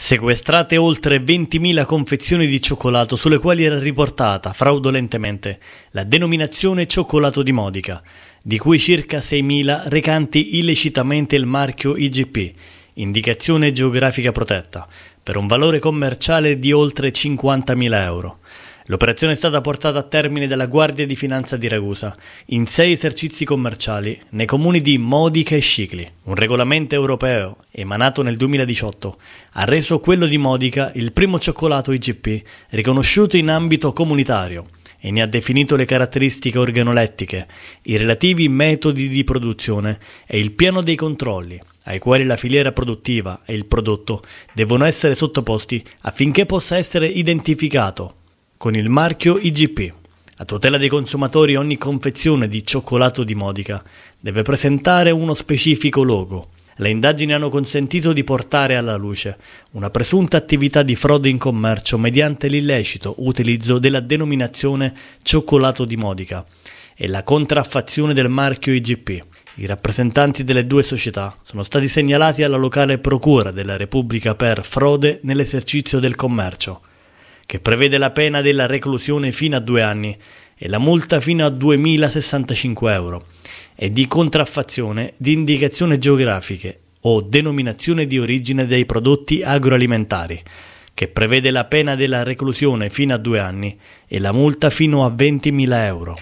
Sequestrate oltre 20.000 confezioni di cioccolato sulle quali era riportata fraudolentemente la denominazione cioccolato di Modica, di cui circa 6.000 recanti illecitamente il marchio IGP, indicazione geografica protetta, per un valore commerciale di oltre 50.000 euro. L'operazione è stata portata a termine dalla Guardia di Finanza di Ragusa in sei esercizi commerciali nei comuni di Modica e Scicli. Un regolamento europeo emanato nel 2018 ha reso quello di Modica il primo cioccolato IGP riconosciuto in ambito comunitario e ne ha definito le caratteristiche organolettiche, i relativi metodi di produzione e il piano dei controlli ai quali la filiera produttiva e il prodotto devono essere sottoposti affinché possa essere identificato con il marchio IGP. A tutela dei consumatori ogni confezione di cioccolato di Modica deve presentare uno specifico logo. Le indagini hanno consentito di portare alla luce una presunta attività di frode in commercio mediante l'illecito utilizzo della denominazione cioccolato di Modica e la contraffazione del marchio IGP. I rappresentanti delle due società sono stati segnalati alla locale Procura della Repubblica per frode nell'esercizio del commercio che prevede la pena della reclusione fino a due anni e la multa fino a 2.065 euro, e di contraffazione di indicazioni geografiche o denominazione di origine dei prodotti agroalimentari, che prevede la pena della reclusione fino a due anni e la multa fino a 20.000 euro.